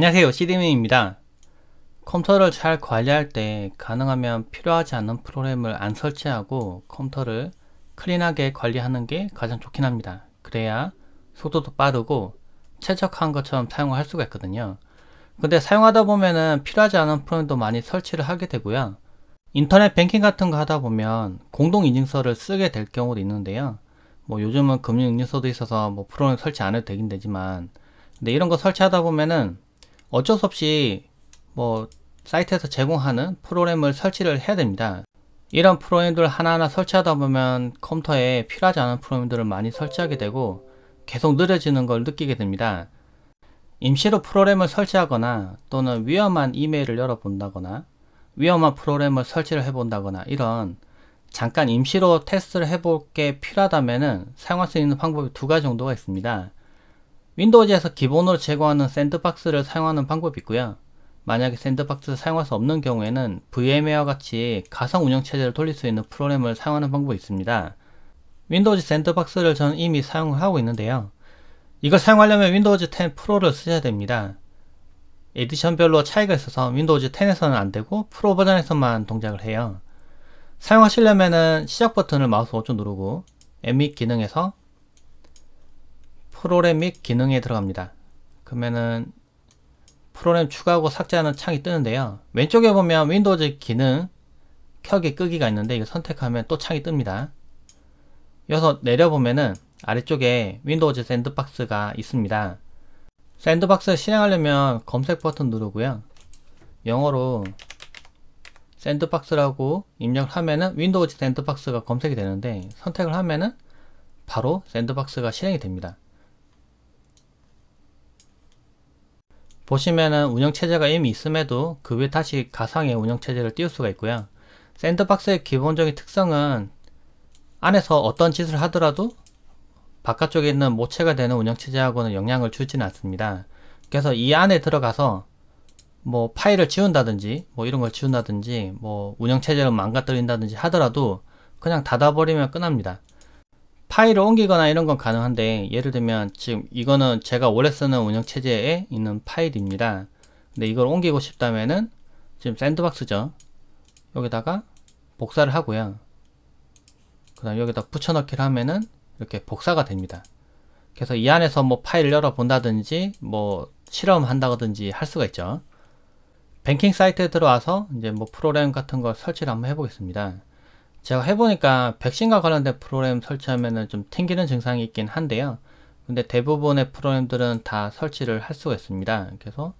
안녕하세요 시디민입니다 컴퓨터를 잘 관리할 때 가능하면 필요하지 않은 프로그램을 안 설치하고 컴퓨터를 클린하게 관리하는 게 가장 좋긴 합니다 그래야 속도도 빠르고 최적화한 것처럼 사용할 수가 있거든요 근데 사용하다 보면은 필요하지 않은 프로그램도 많이 설치를 하게 되고요 인터넷 뱅킹 같은 거 하다 보면 공동인증서를 쓰게 될 경우도 있는데요 뭐 요즘은 금융인증서도 있어서 뭐 프로그램 설치 안 해도 되긴 되지만 근데 이런 거 설치하다 보면은 어쩔 수 없이 뭐 사이트에서 제공하는 프로그램을 설치를 해야 됩니다. 이런 프로그램들 하나하나 설치하다 보면 컴퓨터에 필요하지 않은 프로그램들을 많이 설치하게 되고 계속 느려지는 걸 느끼게 됩니다. 임시로 프로그램을 설치하거나 또는 위험한 이메일을 열어본다거나 위험한 프로그램을 설치를 해본다거나 이런 잠깐 임시로 테스트를 해볼 게 필요하다면 사용할 수 있는 방법이 두 가지 정도가 있습니다. 윈도우즈에서 기본으로 제거하는 샌드박스를 사용하는 방법이 있고요. 만약에 샌드박스를 사용할 수 없는 경우에는 v m 웨와 같이 가상 운영체제를 돌릴 수 있는 프로그램을 사용하는 방법이 있습니다. 윈도우즈 샌드박스를 저는 이미 사용 하고 있는데요. 이걸 사용하려면 윈도우즈 10 프로를 쓰셔야 됩니다. 에디션별로 차이가 있어서 윈도우즈 10에서는 안되고 프로 버전에서만 동작을 해요. 사용하시려면 시작 버튼을 마우스 오른쪽 누르고 M 밋 기능에서 프로그램 및 기능에 들어갑니다. 그러면은 프로그램 추가하고 삭제하는 창이 뜨는데요. 왼쪽에 보면 윈도우즈 기능 켜기 끄기가 있는데 이거 선택하면 또 창이 뜹니다. 여기서 내려보면은 아래쪽에 윈도우즈 샌드박스가 있습니다. 샌드박스 실행하려면 검색 버튼 누르고요. 영어로 샌드박스라고 입력을 하면은 윈도우즈 샌드박스가 검색이 되는데 선택을 하면은 바로 샌드박스가 실행이 됩니다. 보시면은 운영체제가 이미 있음에도 그 위에 다시 가상의 운영체제를 띄울 수가 있고요. 샌드박스의 기본적인 특성은 안에서 어떤 짓을 하더라도 바깥쪽에 있는 모체가 되는 운영체제하고는 영향을 주지는 않습니다. 그래서 이 안에 들어가서 뭐 파일을 지운다든지 뭐 이런 걸 지운다든지 뭐 운영체제를 망가뜨린다든지 하더라도 그냥 닫아버리면 끝납니다. 파일을 옮기거나 이런 건 가능한데 예를 들면 지금 이거는 제가 원래 쓰는 운영체제에 있는 파일입니다 근데 이걸 옮기고 싶다면은 지금 샌드박스죠 여기다가 복사를 하고요 그 다음 여기다 붙여넣기를 하면은 이렇게 복사가 됩니다 그래서 이 안에서 뭐 파일을 열어본다든지 뭐 실험한다든지 할 수가 있죠 뱅킹 사이트에 들어와서 이제 뭐 프로그램 같은 걸 설치를 한번 해보겠습니다 제가 해보니까 백신과 관련된 프로그램 설치하면 좀 튕기는 증상이 있긴 한데요. 근데 대부분의 프로그램들은 다 설치를 할 수가 있습니다. 그래서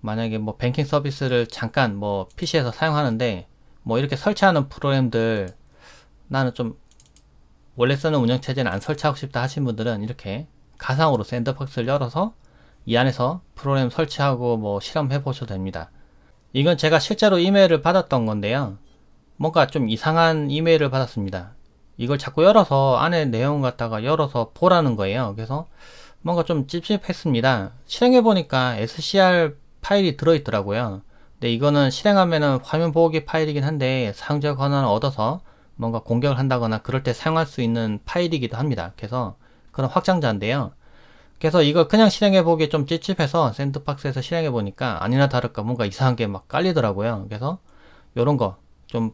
만약에 뭐 뱅킹 서비스를 잠깐 뭐 PC에서 사용하는데 뭐 이렇게 설치하는 프로그램들 나는 좀 원래 쓰는 운영체제는 안 설치하고 싶다 하신 분들은 이렇게 가상으로 샌드박스를 열어서 이 안에서 프로그램 설치하고 뭐 실험해 보셔도 됩니다. 이건 제가 실제로 이메일을 받았던 건데요. 뭔가 좀 이상한 이메일을 받았습니다. 이걸 자꾸 열어서 안에 내용 갖다가 열어서 보라는 거예요. 그래서 뭔가 좀 찝찝했습니다. 실행해보니까 SCR 파일이 들어있더라고요. 근데 이거는 실행하면은 화면 보호기 파일이긴 한데 사용자 권한을 얻어서 뭔가 공격을 한다거나 그럴 때 사용할 수 있는 파일이기도 합니다. 그래서 그런 확장자인데요. 그래서 이걸 그냥 실행해보기 에좀 찝찝해서 샌드박스에서 실행해보니까 아니나 다를까 뭔가 이상한 게 막 깔리더라고요. 그래서 이런 거좀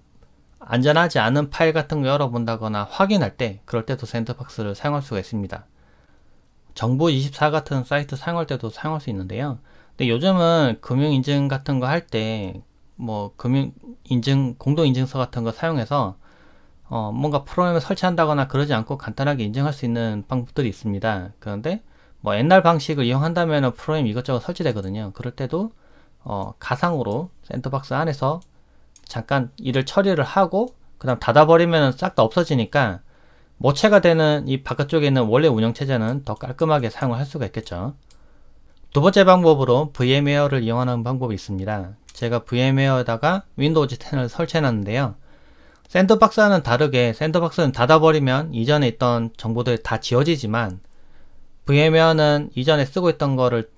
안전하지 않은 파일 같은 거 열어본다거나 확인할 때 그럴 때도 샌드박스를 사용할 수가 있습니다. 정보24 같은 사이트 사용할 때도 사용할 수 있는데요. 근데 요즘은 금융인증 같은 거 할 때 뭐 금융인증 공동인증서 같은 거 사용해서 어, 뭔가 프로그램을 설치한다거나 그러지 않고 간단하게 인증할 수 있는 방법들이 있습니다. 그런데 뭐 옛날 방식을 이용한다면 프로그램 이것저것 설치되거든요. 그럴 때도 어, 가상으로 샌드박스 안에서 잠깐 일을 처리를 하고 그 다음 닫아버리면 싹 다 없어지니까 모체가 되는 이 바깥쪽에 있는 원래 운영체제는 더 깔끔하게 사용을 할 수가 있겠죠. 두 번째 방법으로 VMware를 이용하는 방법이 있습니다. 제가 VMware에다가 윈도우즈 10을 설치해놨는데요. 샌드박스와는 다르게 샌드박스는 닫아버리면 이전에 있던 정보들이 다 지워지지만 VMware는 이전에 쓰고 있던 거를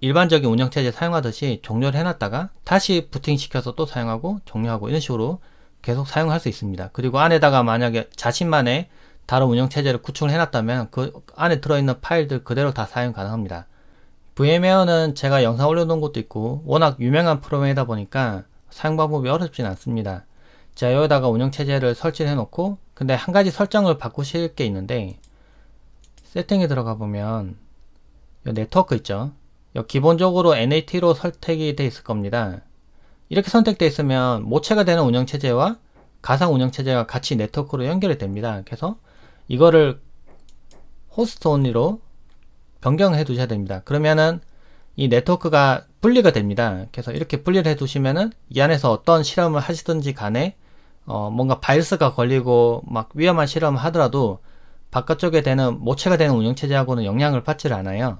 일반적인 운영체제 사용하듯이 종료를 해놨다가 다시 부팅시켜서 또 사용하고 종료하고 이런 식으로 계속 사용할 수 있습니다. 그리고 안에다가 만약에 자신만의 다른 운영체제를 구축을 해놨다면 그 안에 들어있는 파일들 그대로 다 사용 가능합니다. VM웨어는 제가 영상 올려놓은 것도 있고 워낙 유명한 프로그램이다 보니까 사용 방법이 어렵진 않습니다. 자 여기다가 운영체제를 설치를 해놓고 근데 한 가지 설정을 바꾸실 게 있는데 세팅에 들어가 보면 네트워크 있죠 기본적으로 NAT로 선택이 되어 있을 겁니다. 이렇게 선택되어 있으면 모체가 되는 운영체제와 가상 운영체제가 같이 네트워크로 연결이 됩니다. 그래서 이거를 호스트 온리로 변경해 두셔야 됩니다. 그러면은 이 네트워크가 분리가 됩니다. 그래서 이렇게 분리를 해 두시면은 이 안에서 어떤 실험을 하시든지 간에 어 뭔가 바이러스가 걸리고 막 위험한 실험을 하더라도 바깥쪽에 되는 모체가 되는 운영체제하고는 영향을 받지를 않아요.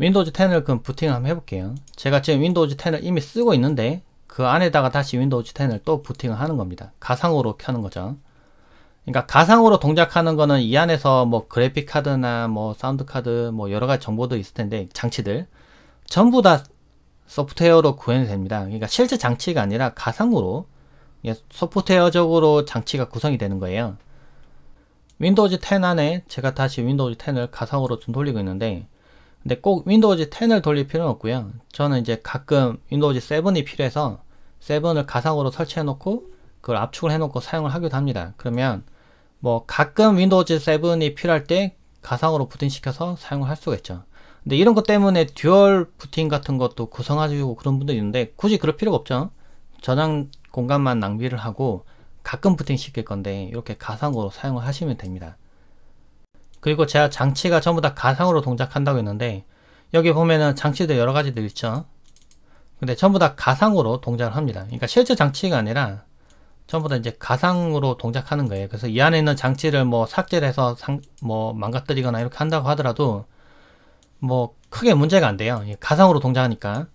윈도우즈 10을 그럼 부팅 한번 해볼게요 제가 지금 윈도우즈 10을 이미 쓰고 있는데 그 안에다가 다시 윈도우즈 10을 또 부팅을 하는 겁니다 가상으로 켜는 거죠 그러니까 가상으로 동작하는 거는 이 안에서 뭐 그래픽 카드나 뭐 사운드 카드 뭐 여러 가지 정보도 있을 텐데 장치들 전부 다 소프트웨어로 구현이 됩니다. 그러니까 실제 장치가 아니라 가상으로 소프트웨어적으로 장치가 구성이 되는 거예요. 윈도우즈 10 안에 제가 다시 윈도우즈 10을 가상으로 좀 돌리고 있는데 근데 꼭 윈도우즈 10을 돌릴 필요는 없고요 저는 이제 가끔 윈도우즈 7이 필요해서 7을 가상으로 설치해 놓고 그걸 압축을 해 놓고 사용을 하기도 합니다 그러면 뭐 가끔 윈도우즈 7이 필요할 때 가상으로 부팅시켜서 사용을 할 수가 있죠 근데 이런 것 때문에 듀얼 부팅 같은 것도 구성하시고 그런 분들 있는데 굳이 그럴 필요가 없죠 저장 공간만 낭비를 하고 가끔 부팅시킬 건데 이렇게 가상으로 사용을 하시면 됩니다 그리고 제가 장치가 전부 다 가상으로 동작한다고 했는데 여기 보면은 장치도 여러 가지도 있죠 근데 전부 다 가상으로 동작을 합니다 그러니까 실제 장치가 아니라 전부 다 이제 가상으로 동작하는 거예요 그래서 이 안에 있는 장치를 뭐 삭제를 해서 상, 뭐 망가뜨리거나 이렇게 한다고 하더라도 뭐 크게 문제가 안 돼요 가상으로 동작하니까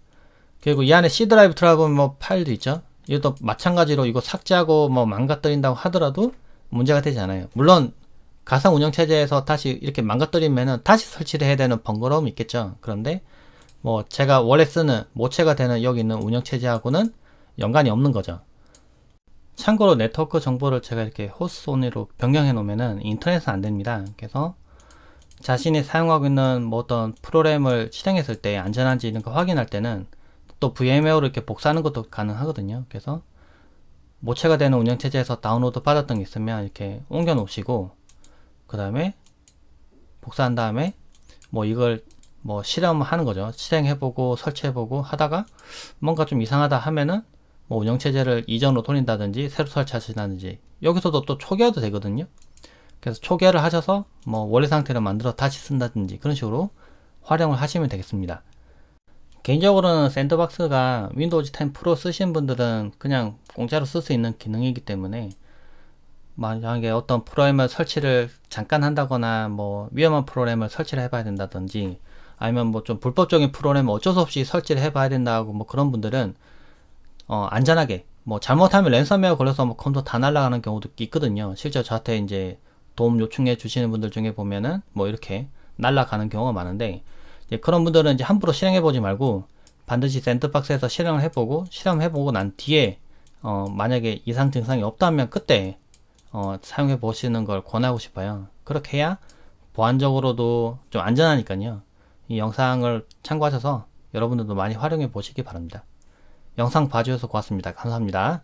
그리고 이 안에 C 드라이브 들어가보면 뭐 파일도 있죠 이것도 마찬가지로 이거 삭제하고 뭐 망가뜨린다고 하더라도 문제가 되지 않아요 물론 가상 운영 체제에서 다시 이렇게 망가뜨리면은 다시 설치를 해야 되는 번거로움이 있겠죠. 그런데 뭐 제가 원래 쓰는 모체가 되는 여기 있는 운영 체제하고는 연관이 없는 거죠. 참고로 네트워크 정보를 제가 이렇게 호스 온으로 변경해 놓으면은 인터넷은 안 됩니다. 그래서 자신이 사용하고 있는 뭐 어떤 프로그램을 실행했을 때 안전한지 이런 거 확인할 때는 또 VMware로 이렇게 복사하는 것도 가능하거든요. 그래서 모체가 되는 운영체제에서 다운로드 받았던 게 있으면 이렇게 옮겨 놓으시고 그 다음에 복사한 다음에 뭐 이걸 뭐 실험하는 거죠. 실행해보고 설치해보고 하다가 뭔가 좀 이상하다 하면은 뭐 운영체제를 이전으로 돌린다든지 새로 설치하신다든지 여기서도 또 초기화도 되거든요. 그래서 초기화를 하셔서 뭐 원래 상태로 만들어 다시 쓴다든지 그런 식으로 활용을 하시면 되겠습니다. 개인적으로는 샌드박스가 윈도우즈 10 프로 쓰신 분들은 그냥 공짜로 쓸 수 있는 기능이기 때문에 만약에 어떤 프로그램을 설치를 잠깐 한다거나 뭐 위험한 프로그램을 설치를 해봐야 된다든지 아니면 뭐 좀 불법적인 프로그램 어쩔 수 없이 설치를 해봐야 된다고 뭐 그런 분들은 어 안전하게 뭐 잘못하면 랜섬웨어 걸려서 뭐 컴퓨터 다 날아가는 경우도 있거든요. 실제 저한테 이제 도움 요청해 주시는 분들 중에 보면은 뭐 이렇게 날아가는 경우가 많은데 이제 그런 분들은 이제 함부로 실행해 보지 말고 반드시 샌드박스에서 실행을 해보고 실험해보고 난 뒤에 어 만약에 이상 증상이 없다면 그때 어, 사용해 보시는 걸 권하고 싶어요. 그렇게 해야 보안적으로도 좀 안전하니까요. 이 영상을 참고하셔서 여러분들도 많이 활용해 보시기 바랍니다. 영상 봐주셔서 고맙습니다. 감사합니다.